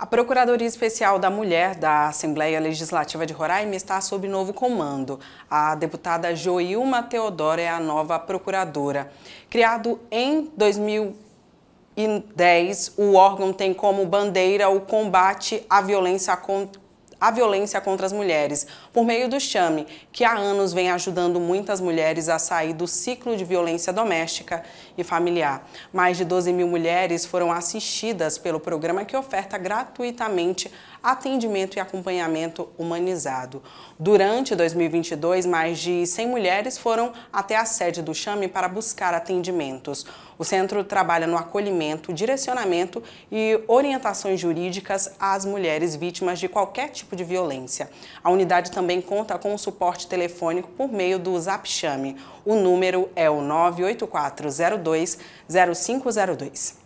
A Procuradoria Especial da Mulher da Assembleia Legislativa de Roraima está sob novo comando. A deputada Joilma Teodoro é a nova procuradora. Criado em 2010, o órgão tem como bandeira o combate à violência contra a violência contra as mulheres, por meio do Chame, que há anos vem ajudando muitas mulheres a sair do ciclo de violência doméstica e familiar. Mais de 12 mil mulheres foram assistidas pelo programa que oferta gratuitamente atendimento e acompanhamento humanizado. Durante 2022, mais de 100 mulheres foram até a sede do Chame para buscar atendimentos. O centro trabalha no acolhimento, direcionamento e orientações jurídicas às mulheres vítimas de qualquer tipo de violência. A unidade também conta com o suporte telefônico por meio do Zap Chame. O número é o 98402 0502.